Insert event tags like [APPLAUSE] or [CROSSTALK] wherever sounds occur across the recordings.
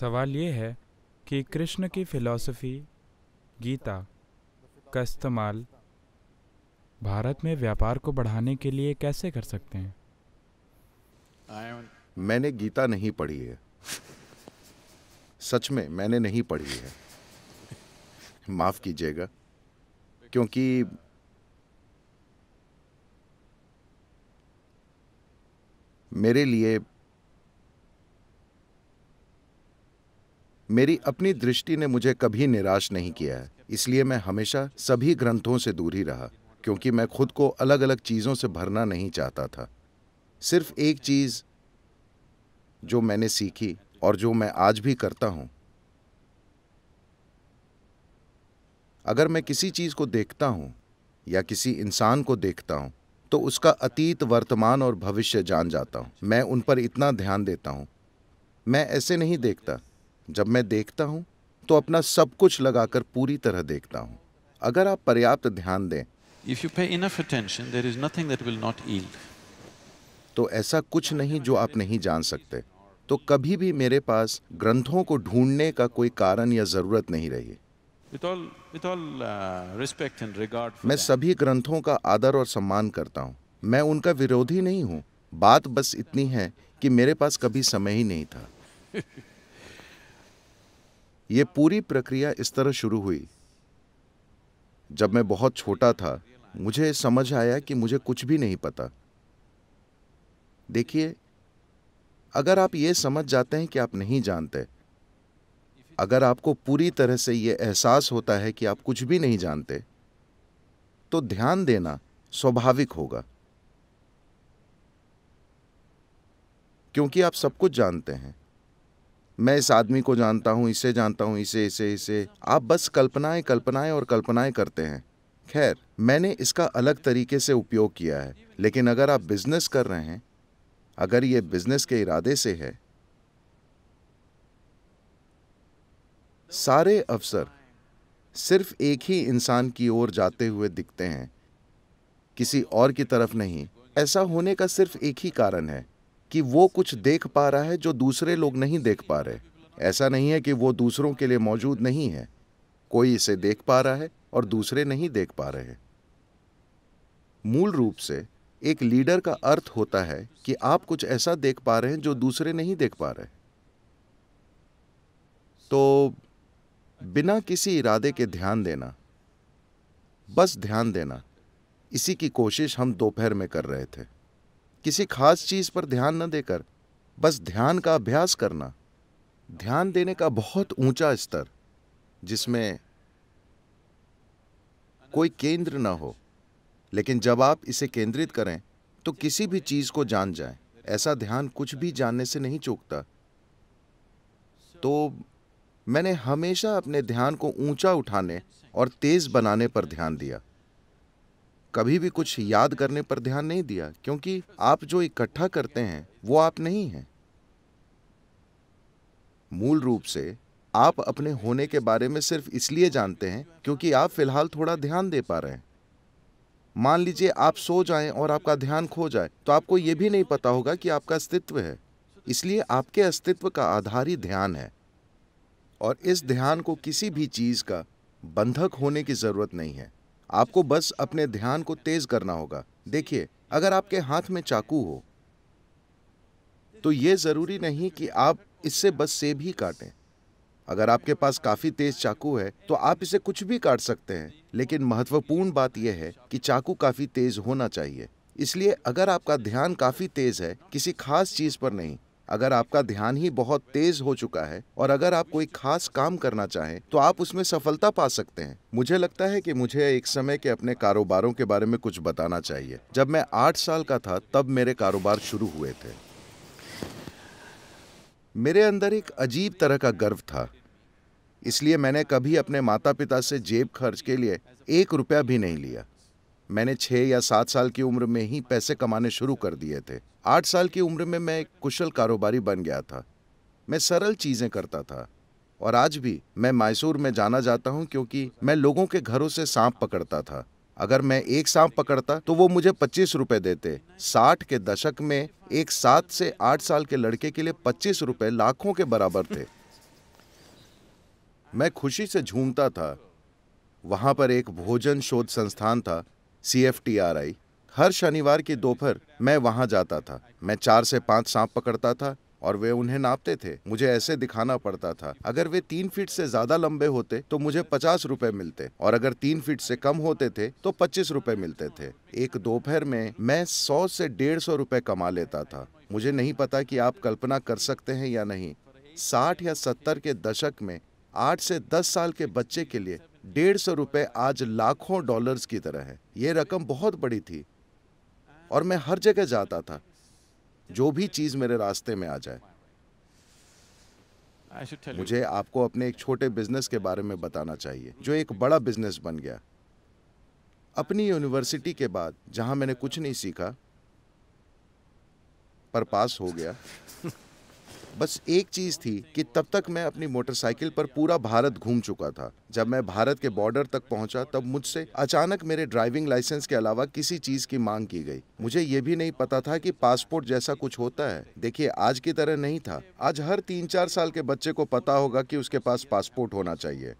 सवाल ये है कि कृष्ण की फिलॉसफी गीता का इस्तेमाल भारत में व्यापार को बढ़ाने के लिए कैसे कर सकते हैं मैंने गीता नहीं पढ़ी है सच में मैंने नहीं पढ़ी है माफ कीजिएगा क्योंकि मेरे लिए मेरी अपनी दृष्टि ने मुझे कभी निराश नहीं किया है इसलिए मैं हमेशा सभी ग्रंथों से दूर ही रहा क्योंकि मैं खुद को अलग अलग चीज़ों से भरना नहीं चाहता था सिर्फ एक चीज़ जो मैंने सीखी और जो मैं आज भी करता हूं अगर मैं किसी चीज़ को देखता हूं या किसी इंसान को देखता हूं तो उसका अतीत वर्तमान और भविष्य जान जाता हूं मैं उन पर इतना ध्यान देता हूं मैं ऐसे नहीं देखता जब मैं देखता हूँ तो अपना सब कुछ लगाकर पूरी तरह देखता हूँ अगर आप पर्याप्त ध्यान दें तो ऐसा कुछ नहीं जो आप नहीं जान सकते तो कभी भी मेरे पास ग्रंथों को ढूंढने का कोई कारण या जरूरत नहीं रही with all, with all, uh, मैं सभी ग्रंथों का आदर और सम्मान करता हूँ मैं उनका विरोधी नहीं हूँ बात बस इतनी है कि मेरे पास कभी समय ही नहीं था [LAUGHS] ये पूरी प्रक्रिया इस तरह शुरू हुई जब मैं बहुत छोटा था मुझे समझ आया कि मुझे कुछ भी नहीं पता देखिए अगर आप ये समझ जाते हैं कि आप नहीं जानते अगर आपको पूरी तरह से ये एहसास होता है कि आप कुछ भी नहीं जानते तो ध्यान देना स्वाभाविक होगा क्योंकि आप सब कुछ जानते हैं मैं इस आदमी को जानता हूँ इसे जानता हूँ इसे इसे इसे आप बस कल्पनाएं कल्पनाएं और कल्पनाएं करते हैं खैर मैंने इसका अलग तरीके से उपयोग किया है लेकिन अगर आप बिजनेस कर रहे हैं अगर ये बिजनेस के इरादे से है सारे अवसर सिर्फ एक ही इंसान की ओर जाते हुए दिखते हैं किसी और की तरफ नहीं ऐसा होने का सिर्फ एक ही कारण है कि वो कुछ देख पा रहा है जो दूसरे लोग नहीं देख पा रहे ऐसा नहीं है कि वो दूसरों के लिए मौजूद नहीं है कोई इसे देख पा रहा है और दूसरे नहीं देख पा रहे हैं मूल रूप से एक लीडर का अर्थ होता है कि आप कुछ ऐसा देख पा रहे हैं जो दूसरे नहीं देख पा रहे तो बिना किसी इरादे के ध्यान देना बस ध्यान देना इसी की कोशिश हम दोपहर में कर रहे थे किसी खास चीज़ पर ध्यान न देकर बस ध्यान का अभ्यास करना ध्यान देने का बहुत ऊंचा स्तर जिसमें कोई केंद्र ना हो लेकिन जब आप इसे केंद्रित करें तो किसी भी चीज़ को जान जाए ऐसा ध्यान कुछ भी जानने से नहीं चूकता तो मैंने हमेशा अपने ध्यान को ऊंचा उठाने और तेज़ बनाने पर ध्यान दिया कभी भी कुछ याद करने पर ध्यान नहीं दिया क्योंकि आप जो इकट्ठा करते हैं वो आप नहीं हैं मूल रूप से आप अपने होने के बारे में सिर्फ इसलिए जानते हैं क्योंकि आप फिलहाल थोड़ा ध्यान दे पा रहे हैं मान लीजिए आप सो जाएं और आपका ध्यान खो जाए तो आपको यह भी नहीं पता होगा कि आपका अस्तित्व है इसलिए आपके अस्तित्व का आधार ही ध्यान है और इस ध्यान को किसी भी चीज़ का बंधक होने की ज़रूरत नहीं है आपको बस अपने ध्यान को तेज करना होगा देखिए अगर आपके हाथ में चाकू हो तो ये जरूरी नहीं कि आप इससे बस सेब ही काटें अगर आपके पास काफी तेज चाकू है तो आप इसे कुछ भी काट सकते हैं लेकिन महत्वपूर्ण बात यह है कि चाकू काफी तेज होना चाहिए इसलिए अगर आपका ध्यान काफी तेज है किसी खास चीज पर नहीं अगर आपका ध्यान ही बहुत तेज हो चुका है और अगर आप कोई खास काम करना चाहें तो आप उसमें सफलता पा सकते हैं मुझे लगता है कि मुझे एक समय के अपने कारोबारों के बारे में कुछ बताना चाहिए जब मैं आठ साल का था तब मेरे कारोबार शुरू हुए थे मेरे अंदर एक अजीब तरह का गर्व था इसलिए मैंने कभी अपने माता पिता से जेब खर्च के लिए एक रुपया भी नहीं लिया मैंने छः या सात साल की उम्र में ही पैसे कमाने शुरू कर दिए थे आठ साल की उम्र में मैं एक कुशल कारोबारी बन गया था मैं सरल चीज़ें करता था और आज भी मैं मैसूर में जाना जाता हूँ क्योंकि मैं लोगों के घरों से सांप पकड़ता था अगर मैं एक सांप पकड़ता तो वो मुझे पच्चीस रुपए देते साठ के दशक में एक सात से आठ साल के लड़के के लिए पच्चीस रुपए लाखों के बराबर थे मैं खुशी से झूमता था वहाँ पर एक भोजन शोध संस्थान था C F T R I हर शनिवार की दोपहर मैं वहां जाता था मैं चार से पांच सांप पकड़ता था और वे उन्हें नापते थे मुझे ऐसे दिखाना पड़ता था अगर वे तीन फीट से ज्यादा लंबे होते तो मुझे पचास रुपए मिलते और अगर तीन फीट से कम होते थे तो पच्चीस रुपए मिलते थे एक दोपहर में मैं सौ से डेढ़ सौ रुपए कमा लेता था मुझे नहीं पता कि आप कल्पना कर सकते हैं या नहीं साठ या सत्तर के दशक में आठ से दस साल के बच्चे के लिए डेढ़ सौ रुपए आज लाखों डॉलर्स की तरह है ये रकम बहुत बड़ी थी और मैं हर जगह जाता था जो भी चीज़ मेरे रास्ते में आ जाए मुझे आपको अपने एक छोटे बिजनेस के बारे में बताना चाहिए जो एक बड़ा बिजनेस बन गया अपनी यूनिवर्सिटी के बाद जहां मैंने कुछ नहीं सीखा पर पास हो गया बस एक चीज़ थी कि तब तक मैं अपनी मोटरसाइकिल पर पूरा भारत घूम चुका था जब मैं भारत के बॉर्डर तक पहुंचा तब मुझसे अचानक मेरे ड्राइविंग लाइसेंस के अलावा किसी चीज़ की मांग की गई मुझे ये भी नहीं पता था कि पासपोर्ट जैसा कुछ होता है देखिए आज की तरह नहीं था आज हर तीन चार साल के बच्चे को पता होगा कि उसके पास पासपोर्ट होना चाहिए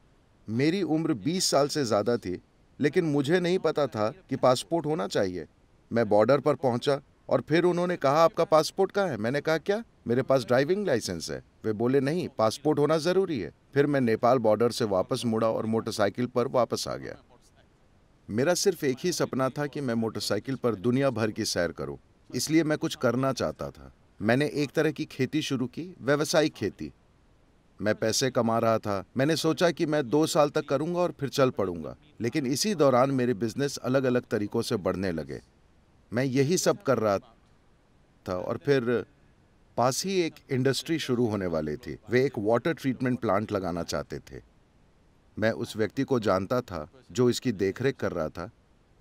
मेरी उम्र 20 साल से ज़्यादा थी लेकिन मुझे नहीं पता था कि पासपोर्ट होना चाहिए मैं बॉर्डर पर पहुंचा और फिर उन्होंने कहा आपका पासपोर्ट कहाँ है मैंने कहा क्या मेरे पास ड्राइविंग लाइसेंस है वे बोले नहीं पासपोर्ट होना ज़रूरी है फिर मैं नेपाल बॉर्डर से वापस मुड़ा और मोटरसाइकिल पर वापस आ गया मेरा सिर्फ एक ही सपना था कि मैं मोटरसाइकिल पर दुनिया भर की सैर करूं इसलिए मैं कुछ करना चाहता था मैंने एक तरह की खेती शुरू की व्यवसायिक खेती मैं पैसे कमा रहा था मैंने सोचा कि मैं दो साल तक करूंगा और फिर चल पड़ूंगा लेकिन इसी दौरान मेरे बिजनेस अलग अलग तरीकों से बढ़ने लगे मैं यही सब कर रहा था और फिर पास ही एक इंडस्ट्री शुरू होने वाली थी वे एक वाटर ट्रीटमेंट प्लांट लगाना चाहते थे मैं उस व्यक्ति को जानता था जो इसकी देखरेख कर रहा था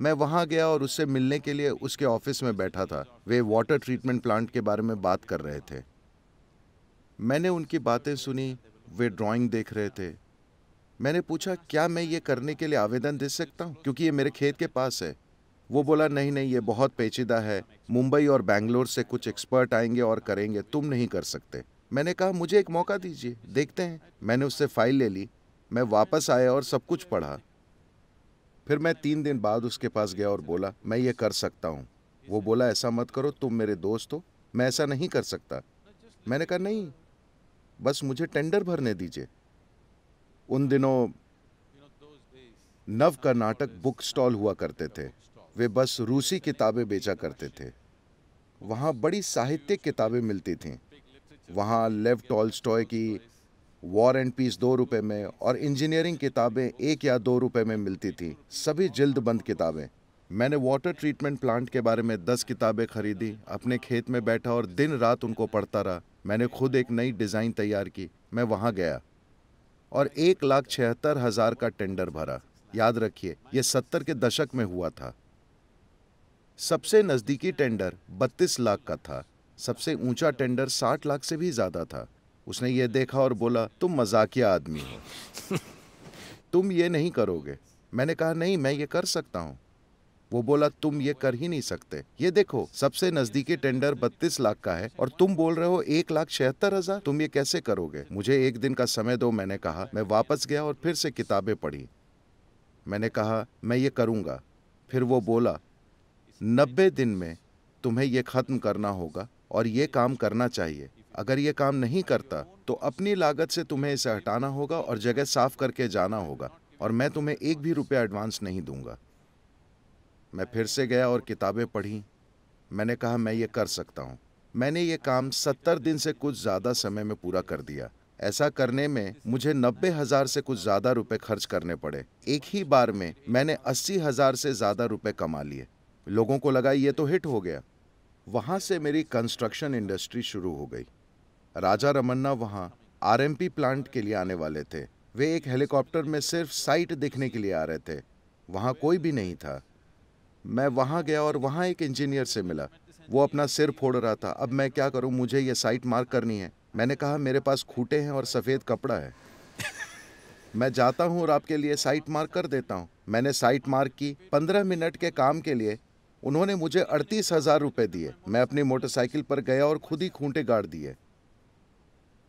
मैं वहाँ गया और उससे मिलने के लिए उसके ऑफिस में बैठा था वे वाटर ट्रीटमेंट प्लांट के बारे में बात कर रहे थे मैंने उनकी बातें सुनी वे ड्राइंग देख रहे थे मैंने पूछा क्या मैं ये करने के लिए आवेदन दे सकता हूँ क्योंकि ये मेरे खेत के पास है वो बोला नहीं नहीं ये बहुत पेचीदा है मुंबई और बैंगलोर से कुछ एक्सपर्ट आएंगे और करेंगे तुम नहीं कर सकते मैंने कहा मुझे एक मौका दीजिए देखते हैं मैंने उससे फाइल ले ली मैं वापस आया और सब कुछ पढ़ा फिर मैं तीन दिन बाद उसके पास गया और बोला मैं ये कर सकता हूँ वो बोला ऐसा मत करो तुम मेरे दोस्त हो मैं ऐसा नहीं कर सकता मैंने कहा नहीं बस मुझे टेंडर भरने दीजिए उन दिनों नव कर्नाटक बुक स्टॉल हुआ करते थे वे बस रूसी किताबें बेचा करते थे वहाँ बड़ी साहित्यिक किताबें मिलती थीं वहाँ लेव टॉल स्टॉय की वॉर एंड पीस दो रुपए में और इंजीनियरिंग किताबें एक या दो रुपए में मिलती थी सभी जल्दबंद किताबें मैंने वाटर ट्रीटमेंट प्लांट के बारे में दस किताबें खरीदी अपने खेत में बैठा और दिन रात उनको पढ़ता रहा मैंने खुद एक नई डिज़ाइन तैयार की मैं वहाँ गया और एक लाख छिहत्तर हज़ार का टेंडर भरा याद रखिए यह सत्तर के दशक में हुआ था सबसे नज़दीकी टेंडर 32 लाख का था सबसे ऊंचा टेंडर 60 लाख से भी ज़्यादा था उसने यह देखा और बोला तुम मजाकिया आदमी हो [LAUGHS] तुम ये नहीं करोगे मैंने कहा नहीं मैं ये कर सकता हूँ वो बोला तुम ये कर ही नहीं सकते ये देखो सबसे नजदीकी टेंडर बत्तीस लाख का है और तुम बोल रहे हो एक लाख छिहत्तर हजार तुम ये कैसे करोगे मुझे एक दिन का समय दो मैंने कहा मैं वापस गया और फिर से किताबें पढ़ी मैंने कहा मैं ये करूंगा फिर वो बोला नब्बे दिन में तुम्हें ये खत्म करना होगा और ये काम करना चाहिए अगर ये काम नहीं करता तो अपनी लागत से तुम्हें इसे हटाना होगा और जगह साफ करके जाना होगा और मैं तुम्हें एक भी रुपया एडवांस नहीं दूंगा मैं फिर से गया और किताबें पढ़ी मैंने कहा मैं ये कर सकता हूँ मैंने ये काम सत्तर दिन से कुछ ज़्यादा समय में पूरा कर दिया ऐसा करने में मुझे नब्बे हजार से कुछ ज़्यादा रुपए खर्च करने पड़े एक ही बार में मैंने अस्सी हजार से ज़्यादा रुपए कमा लिए लोगों को लगा ये तो हिट हो गया वहाँ से मेरी कंस्ट्रक्शन इंडस्ट्री शुरू हो गई राजा रमन्ना वहाँ आरएमपी प्लांट के लिए आने वाले थे वे एक हेलीकॉप्टर में सिर्फ साइट देखने के लिए आ रहे थे वहाँ कोई भी नहीं था मैं वहाँ गया और वहाँ एक इंजीनियर से मिला वो अपना सिर फोड़ रहा था अब मैं क्या करूँ मुझे ये साइट मार्क करनी है मैंने कहा मेरे पास खूटे हैं और सफ़ेद कपड़ा है [LAUGHS] मैं जाता हूँ और आपके लिए साइट मार्क कर देता हूँ मैंने साइट मार्क की पंद्रह मिनट के काम के लिए उन्होंने मुझे अड़तीस हजार रुपए दिए मैं अपनी मोटरसाइकिल पर गया और खुद ही खूंटे गाड़ दिए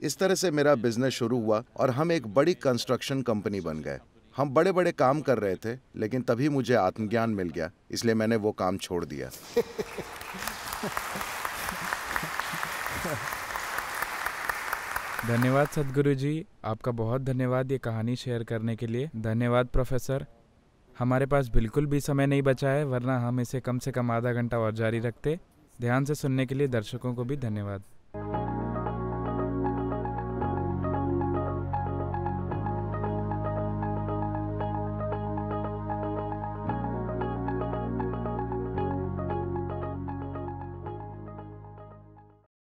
इस तरह से मेरा बिजनेस शुरू हुआ और हम एक बड़ी कंस्ट्रक्शन कंपनी बन गए हम बड़े बड़े काम कर रहे थे लेकिन तभी मुझे आत्मज्ञान मिल गया इसलिए मैंने वो काम छोड़ दिया धन्यवाद सदगुरु जी आपका बहुत धन्यवाद ये कहानी शेयर करने के लिए धन्यवाद प्रोफेसर हमारे पास बिल्कुल भी समय नहीं बचा है वरना हम इसे कम से कम आधा घंटा और जारी रखते ध्यान से सुनने के लिए दर्शकों को भी धन्यवाद